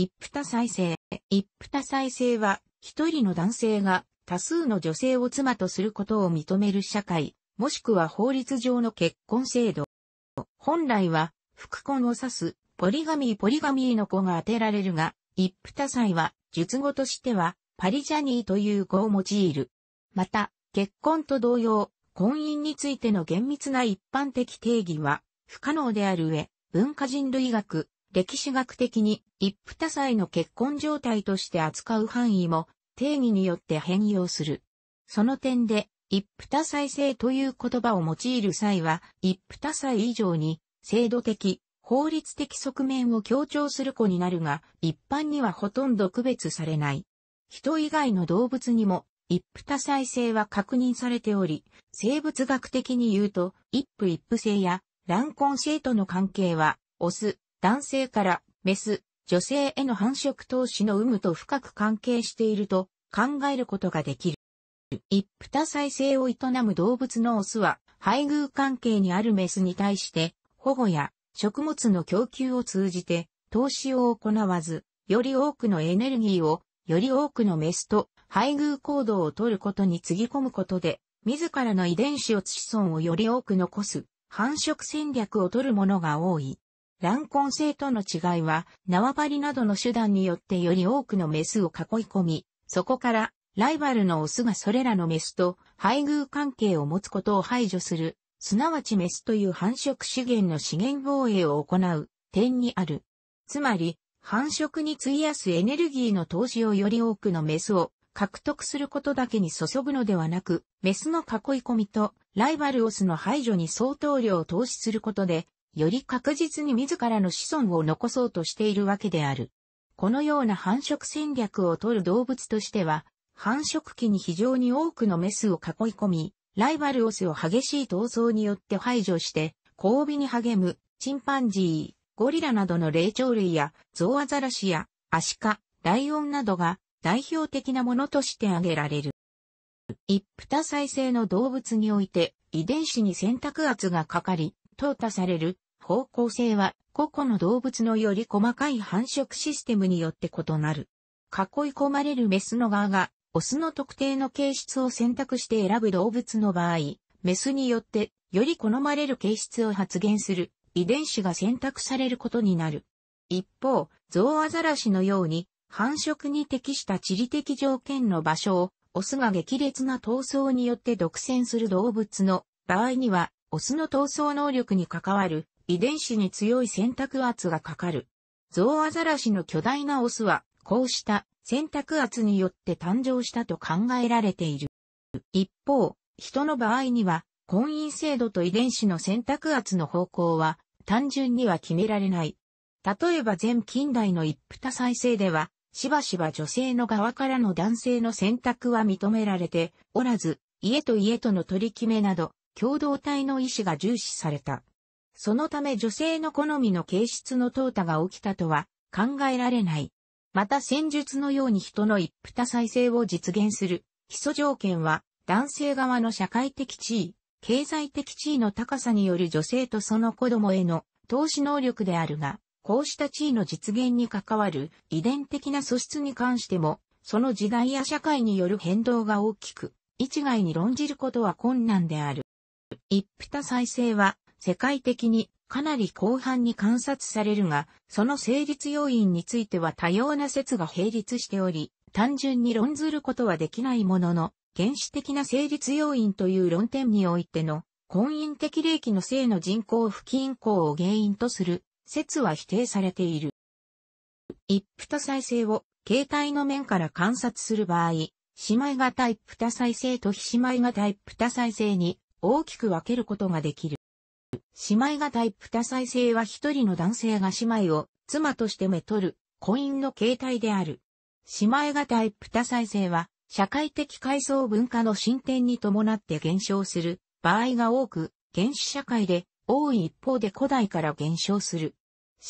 一夫多妻制。一夫多妻制は、一人の男性が多数の女性を妻とすることを認める社会、もしくは法律上の結婚制度。本来は、副婚を指す、ポリガミーポリガミーの子が当てられるが、一夫多妻は、術語としては、パリジャニーという語を用いる。また、結婚と同様、婚姻についての厳密な一般的定義は、不可能である上、文化人類学、歴史学的に一夫多妻の結婚状態として扱う範囲も定義によって変容する。その点で、一夫多妻制という言葉を用いる際は、一夫多妻以上に制度的、法律的側面を強調する子になるが、一般にはほとんど区別されない。人以外の動物にも一夫多妻制は確認されており、生物学的に言うと、一夫一夫制や、乱婚制との関係は、オス、男性からメス、女性への繁殖投資の有無と深く関係していると考えることができる。一夫多妻制を営む動物のオスは配偶関係にあるメスに対して保護や食物の供給を通じて投資を行わず、より多くのエネルギーをより多くのメスと配偶行動を取ることにつぎ込むことで、自らの遺伝子を子孫をより多く残す繁殖戦略を取るものが多い。乱根性との違いは、縄張りなどの手段によってより多くのメスを囲い込み、そこからライバルのオスがそれらのメスと配偶関係を持つことを排除する、すなわちメスという繁殖資源の資源防衛を行う点にある。つまり、繁殖に費やすエネルギーの投資をより多くのメスを獲得することだけに注ぐのではなく、メスの囲い込みとライバルオスの排除に相当量を投資することで、より確実に自らの子孫を残そうとしているわけである。このような繁殖戦略をとる動物としては、繁殖期に非常に多くのメスを囲い込み、ライバルオスを激しい闘争によって排除して、交尾に励む、チンパンジー、ゴリラなどの霊長類や、ゾウアザラシや、アシカ、ライオンなどが代表的なものとして挙げられる。一夫多妻制の動物において、遺伝子に選択圧がかかり、淘汰される方向性は個々の動物のより細かい繁殖システムによって異なる。囲い込まれるメスの側が、オスの特定の形質を選択して選ぶ動物の場合、メスによってより好まれる形質を発現する遺伝子が選択されることになる。一方、ゾウアザラシのように繁殖に適した地理的条件の場所をオスが激烈な闘争によって独占する動物の場合にはオスの闘争能力に関わる遺伝子に強い選択圧がかかる。ゾウアザラシの巨大なオスは、こうした選択圧によって誕生したと考えられている。一方、人の場合には、婚姻制度と遺伝子の選択圧の方向は、単純には決められない。例えば前近代の一夫多妻制では、しばしば女性の側からの男性の選択は認められておらず、家と家との取り決めなど、共同体の意思が重視された。そのため女性の好みの形質の淘汰が起きたとは考えられない。また戦術のように人の一夫多妻制を実現する基礎条件は男性側の社会的地位、経済的地位の高さによる女性とその子供への投資能力であるが、こうした地位の実現に関わる遺伝的な素質に関しても、その時代や社会による変動が大きく、一概に論じることは困難である。一夫多妻生は世界的にかなり広範に観察されるが、その成立要因については多様な説が並立しており、単純に論ずることはできないものの、原始的な成立要因という論点においての、婚姻的霊気の性の人口不均衡を原因とする説は否定されている。一夫多妻生を形態の面から観察する場合、姉妹型一夫多妻生と非姉妹型一夫多妻生に大きく分けることができる。姉妹型一イプ多妻制は一人の男性が姉妹を妻としてめとる婚姻の形態である。姉妹型一イプ多妻制は社会的階層文化の進展に伴って減少する場合が多く、原始社会で多い一方で古代から減少する。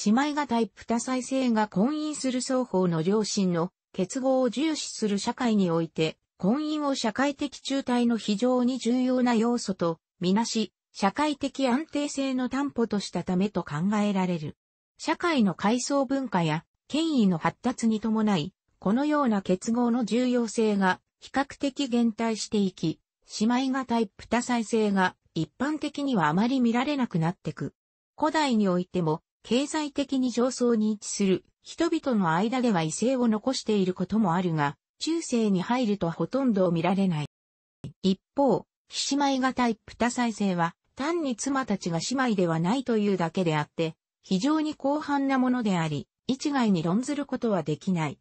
姉妹型一イプ多妻制が婚姻する双方の両親の結合を重視する社会において、婚姻を社会的中退の非常に重要な要素とみなし、社会的安定性の担保としたためと考えられる。社会の階層文化や権威の発達に伴い、このような結合の重要性が比較的減退していき、姉妹がタイ多彩性が一般的にはあまり見られなくなってく。古代においても経済的に上層に位置する人々の間では異性を残していることもあるが、中世に入るとほとんど見られない。一方、菱舞型一夫多妻制は、単に妻たちが姉妹ではないというだけであって、非常に広範なものであり、一概に論ずることはできない。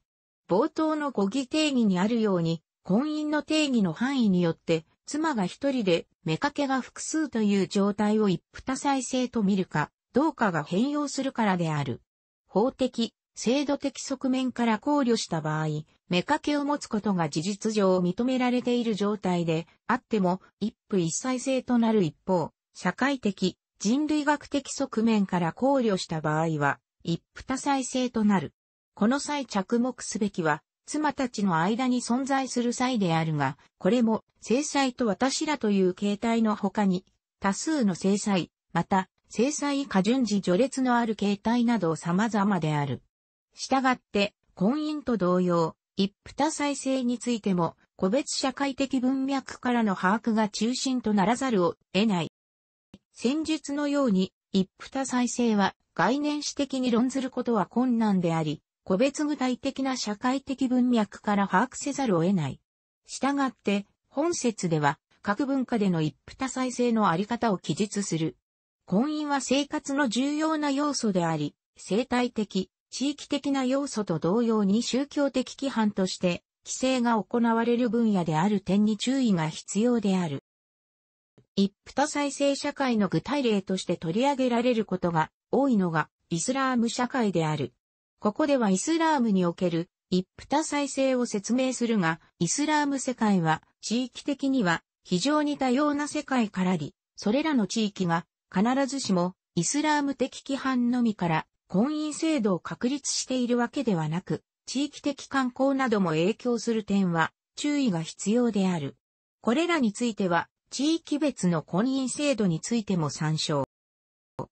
冒頭の語義定義にあるように、婚姻の定義の範囲によって、妻が一人で、妾が複数という状態を一夫多妻制と見るか、どうかが変容するからである。法的、制度的側面から考慮した場合、目かけを持つことが事実上認められている状態であっても、一夫一妻制となる一方、社会的、人類学的側面から考慮した場合は、一夫多妻制となる。この際着目すべきは、妻たちの間に存在する際であるが、これも、制裁と私らという形態の他に、多数の制裁、また、制裁過順次序列のある形態など様々である。したがって、婚姻と同様、一夫多妻制についても、個別社会的文脈からの把握が中心とならざるを得ない。戦術のように、一夫多妻制は概念史的に論ずることは困難であり、個別具体的な社会的文脈から把握せざるを得ない。したがって、本説では、各文化での一夫多妻制のあり方を記述する。婚姻は生活の重要な要素であり、生態的、地域的な要素と同様に宗教的規範として規制が行われる分野である点に注意が必要である。一夫多妻制社会の具体例として取り上げられることが多いのがイスラーム社会である。ここではイスラームにおける一夫多妻制を説明するが、イスラーム世界は地域的には非常に多様な世界からり、それらの地域が必ずしもイスラーム的規範のみから婚姻制度を確立しているわけではなく、地域的観光なども影響する点は注意が必要である。これらについては、地域別の婚姻制度についても参照。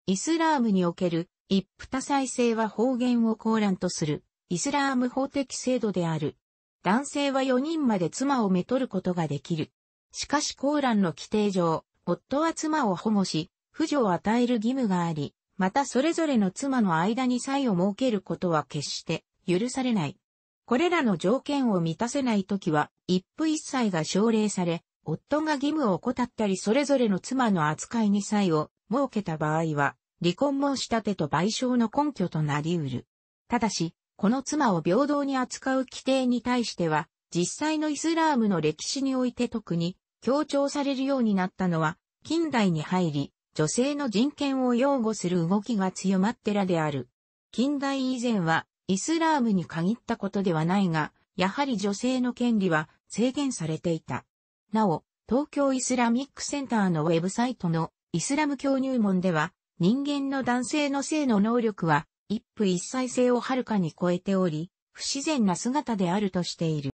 イスラームにおける一夫多妻制は方言をランとするイスラーム法的制度である。男性は4人まで妻をめとることができる。しかしコーランの規定上、夫は妻を保護し、扶助を与える義務があり、またそれぞれの妻の間に差異を設けることは決して許されない。これらの条件を満たせないときは、一夫一妻が奨励され、夫が義務を怠ったりそれぞれの妻の扱いに差異を設けた場合は、離婚申し立てと賠償の根拠となり得る。ただし、この妻を平等に扱う規定に対しては、実際のイスラームの歴史において特に強調されるようになったのは、近代に入り、女性の人権を擁護する動きが強まってらである。近代以前はイスラームに限ったことではないが、やはり女性の権利は制限されていた。なお、東京イスラミックセンターのウェブサイトのイスラム教入門では、人間の男性の性の能力は一夫一妻制をはるかに超えており、不自然な姿であるとしている。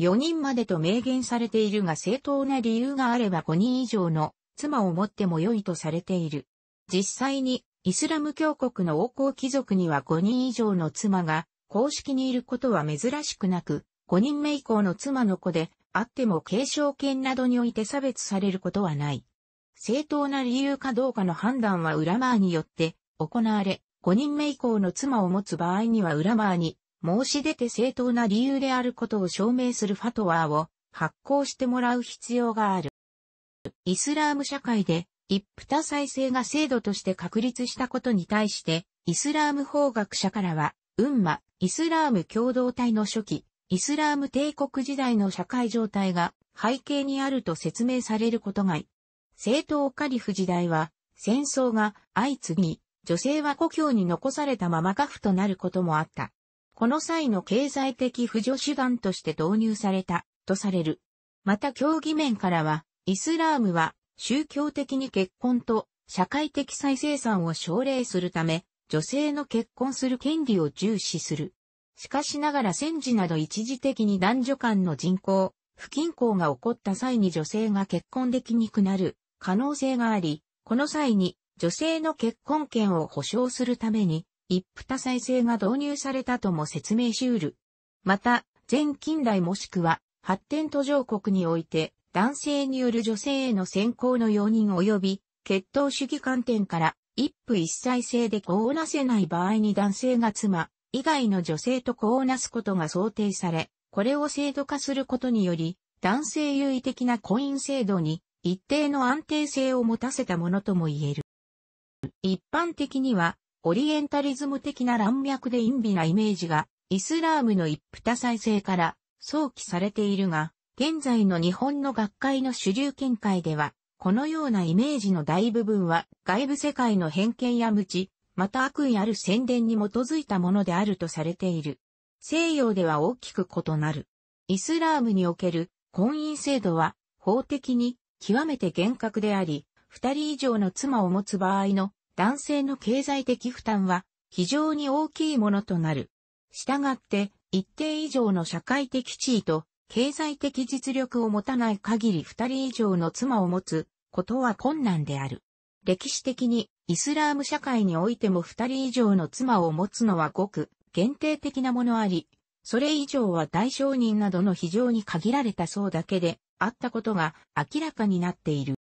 4人までと明言されているが正当な理由があれば5人以上の妻を持っても良いとされている。実際に、イスラム教国の王侯貴族には5人以上の妻が公式にいることは珍しくなく、5人目以降の妻の子であっても継承権などにおいて差別されることはない。正当な理由かどうかの判断は裏回マーによって行われ、5人目以降の妻を持つ場合には裏回マーに申し出て正当な理由であることを証明するファトワーを発行してもらう必要がある。イスラーム社会で、一夫多妻制が制度として確立したことに対して、イスラーム法学者からは、運マ、イスラーム共同体の初期、イスラーム帝国時代の社会状態が背景にあると説明されることが、正党カリフ時代は、戦争が相次ぎ、女性は故郷に残されたまま家父となることもあった。この際の経済的扶助手段として導入された、とされる。また競技面からは、イスラームは宗教的に結婚と社会的再生産を奨励するため、女性の結婚する権利を重視する。しかしながら戦時など一時的に男女間の人口、不均衡が起こった際に女性が結婚できにくなる可能性があり、この際に女性の結婚権を保障するために、一夫多妻制が導入されたとも説明しうる。また、全近代もしくは発展途上国において男性による女性への選考の容認及び、血統主義観点から、一夫一妻制で子をなせない場合に男性が妻、以外の女性と子をなすことが想定され、これを制度化することにより、男性優位的な婚姻制度に一定の安定性を持たせたものとも言える。一般的には、オリエンタリズム的な乱脈で陰微なイメージが、イスラームの一夫多妻制から想起されているが、現在の日本の学会の主流見解では、このようなイメージの大部分は外部世界の偏見や無知、また悪意ある宣伝に基づいたものであるとされている。西洋では大きく異なる。イスラームにおける婚姻制度は法的に極めて厳格であり、二人以上の妻を持つ場合の男性の経済的負担は非常に大きいものとなる。したがって一定以上の社会的地位と経済的実力を持たない限り二人以上の妻を持つことは困難である。歴史的にイスラーム社会においても二人以上の妻を持つのはごく限定的なものあり、それ以上は大商人などの非常に限られた層だけであったことが明らかになっている。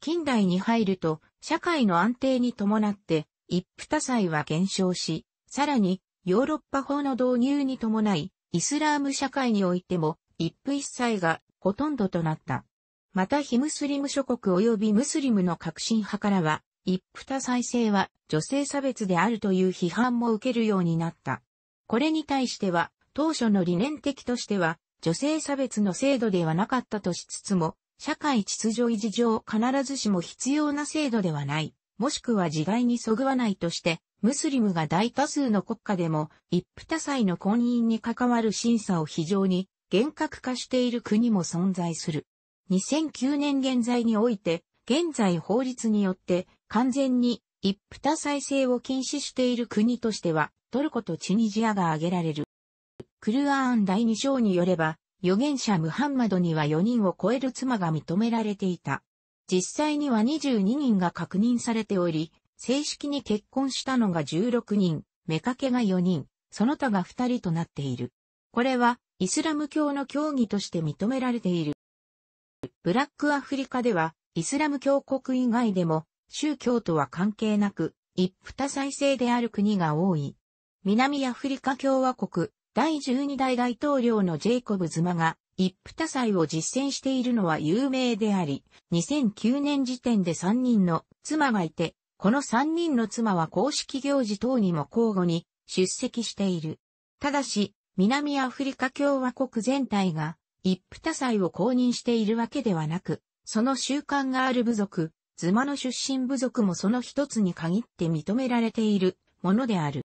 近代に入ると社会の安定に伴って一夫多妻は減少し、さらにヨーロッパ法の導入に伴いイスラーム社会においても一夫一妻がほとんどとなった。また非ムスリム諸国及びムスリムの革新派からは、一夫多妻制は女性差別であるという批判も受けるようになった。これに対しては、当初の理念的としては、女性差別の制度ではなかったとしつつも、社会秩序維持上必ずしも必要な制度ではない、もしくは時代にそぐわないとして、ムスリムが大多数の国家でも、一夫多妻の婚姻に関わる審査を非常に厳格化している国も存在する。2009年現在において、現在法律によって完全に一夫多妻制を禁止している国としては、トルコとチュニジアが挙げられる。クルアーン第2章によれば、預言者ムハンマドには4人を超える妻が認められていた。実際には22人が確認されており、正式に結婚したのが16人、目かけが4人、その他が2人となっている。これは、イスラム教の教義として認められている。ブラックアフリカでは、イスラム教国以外でも、宗教とは関係なく、一夫多妻制である国が多い。南アフリカ共和国、第12代大統領のジェイコブ・ズマが、一夫多妻を実践しているのは有名であり、2009年時点で3人の妻がいて、この3人の妻は公式行事等にも交互に出席している。ただし、南アフリカ共和国全体が、一夫多妻を公認しているわけではなく、その習慣がある部族、妻の出身部族もその一つに限って認められているものである。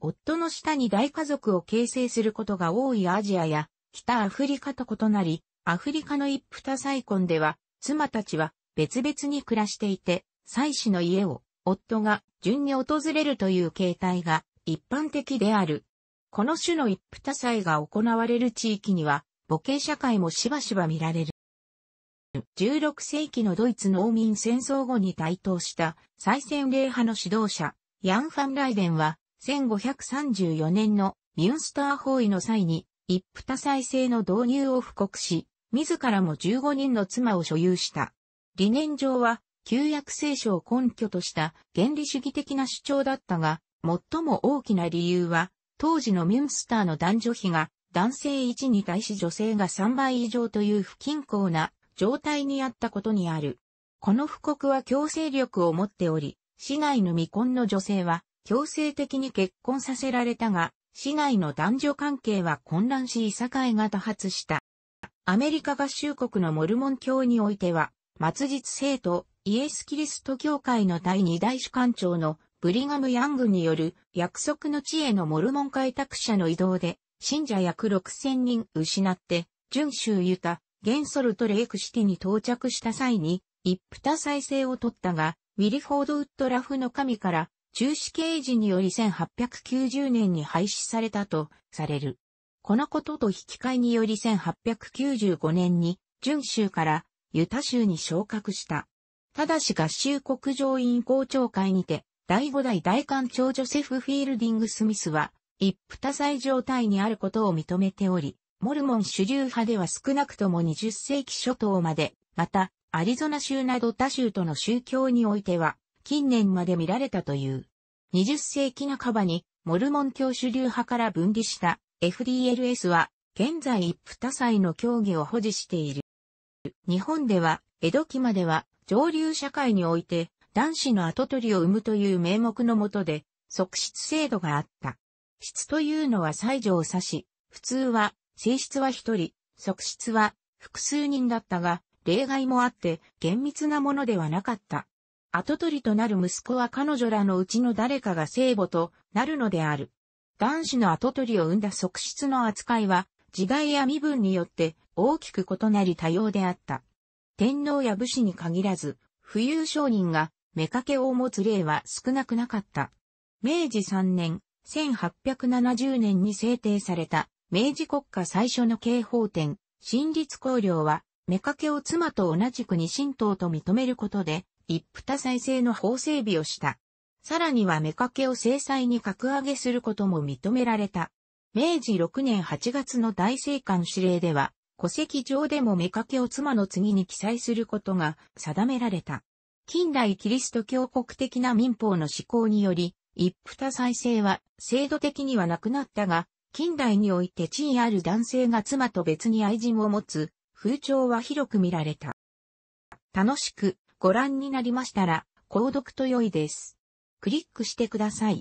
夫の下に大家族を形成することが多いアジアや北アフリカと異なり、アフリカの一夫多妻婚では、妻たちは別々に暮らしていて、妻子の家を夫が順に訪れるという形態が一般的である。この種の一夫多妻が行われる地域には母系社会もしばしば見られる。16世紀のドイツ農民戦争後に台頭した再戦礼派の指導者、ヤン・ファン・ライデンは、1534年のミュンスター包囲の際に、一夫多妻制の導入を布告し、自らも15人の妻を所有した。理念上は、旧約聖書を根拠とした原理主義的な主張だったが、最も大きな理由は、当時のミュンスターの男女比が男性1に対し女性が3倍以上という不均衡な状態にあったことにある。この布告は強制力を持っており、市内の未婚の女性は強制的に結婚させられたが、市内の男女関係は混乱し、いさかいが多発した。アメリカ合衆国のモルモン教においては、末日生徒、イエス・キリスト教会の第二大主官長のブリガム・ヤングによる約束の地へのモルモン開拓者の移動で、信者約6000人失って、準州ユタ、ゲンソルト・レイクシティに到着した際に、一夫多再生を取ったが、ウィリフォード・ウッド・ラフの神から、中止刑事により1890年に廃止されたとされる。このことと引き換えにより1895年に、準州からユタ州に昇格した。ただし合衆国上院公聴会にて、第5代大官長ジョセフ・フィールディング・スミスは、一夫多妻状態にあることを認めており、モルモン主流派では少なくとも20世紀初頭まで、また、アリゾナ州など他州との宗教においては、近年まで見られたという。20世紀半ばに、モルモン教主流派から分離した FDLS は、現在一夫多妻の教義を保持している。日本では、江戸期までは、上流社会において男子の後取りを生むという名目のもとで、側室制度があった。質というのは最女を指し、普通は、性質は一人、側室は複数人だったが、例外もあって厳密なものではなかった。後取りとなる息子は彼女らのうちの誰かが聖母となるのである。男子の後取りを生んだ側室の扱いは、時代や身分によって大きく異なり多様であった。天皇や武士に限らず、富裕商人が妾を持つ例は少なくなかった。明治3年、1870年に制定された、明治国家最初の刑法典、新立公領は、妾を妻と同じくに神道と認めることで、一夫多妻制の法整備をした。さらには妾を制裁に格上げすることも認められた。明治6年8月の大政官指令では、戸籍上でも妾を妻の次に記載することが定められた。近代キリスト教国的な民法の施行により、一夫多妻制は制度的にはなくなったが、近代において地位ある男性が妻と別に愛人を持つ風潮は広く見られた。楽しくご覧になりましたら、購読と良いです。クリックしてください。